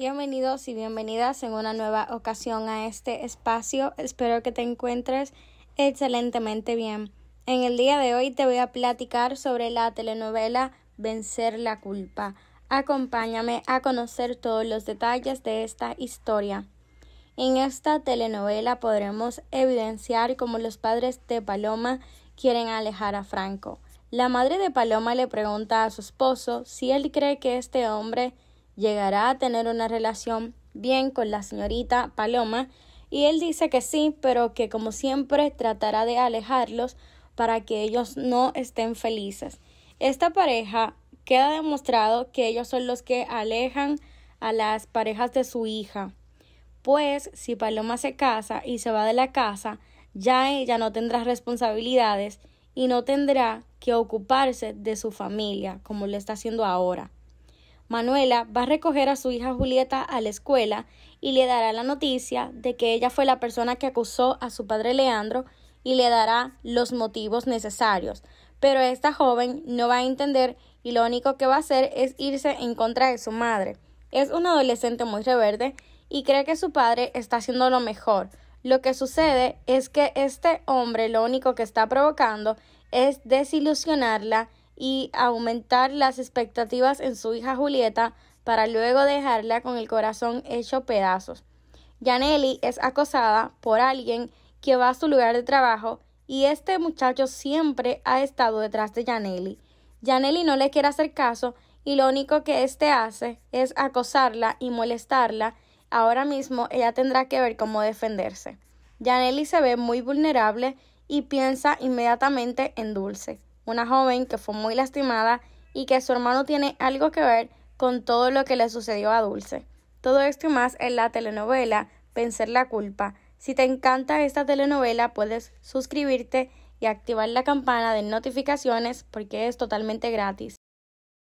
Bienvenidos y bienvenidas en una nueva ocasión a este espacio. Espero que te encuentres excelentemente bien. En el día de hoy te voy a platicar sobre la telenovela Vencer la culpa. Acompáñame a conocer todos los detalles de esta historia. En esta telenovela podremos evidenciar cómo los padres de Paloma quieren alejar a Franco. La madre de Paloma le pregunta a su esposo si él cree que este hombre llegará a tener una relación bien con la señorita Paloma y él dice que sí, pero que como siempre tratará de alejarlos para que ellos no estén felices. Esta pareja queda demostrado que ellos son los que alejan a las parejas de su hija. Pues si Paloma se casa y se va de la casa, ya ella no tendrá responsabilidades y no tendrá que ocuparse de su familia como lo está haciendo ahora. Manuela va a recoger a su hija Julieta a la escuela y le dará la noticia de que ella fue la persona que acusó a su padre Leandro y le dará los motivos necesarios. Pero esta joven no va a entender y lo único que va a hacer es irse en contra de su madre. Es un adolescente muy reverde y cree que su padre está haciendo lo mejor. Lo que sucede es que este hombre lo único que está provocando es desilusionarla y aumentar las expectativas en su hija Julieta para luego dejarla con el corazón hecho pedazos. Janelli es acosada por alguien que va a su lugar de trabajo y este muchacho siempre ha estado detrás de Janelli. Janelli no le quiere hacer caso y lo único que éste hace es acosarla y molestarla. Ahora mismo ella tendrá que ver cómo defenderse. Janelli se ve muy vulnerable y piensa inmediatamente en Dulce una joven que fue muy lastimada y que su hermano tiene algo que ver con todo lo que le sucedió a Dulce. Todo esto y más en la telenovela Vencer la culpa. Si te encanta esta telenovela puedes suscribirte y activar la campana de notificaciones porque es totalmente gratis.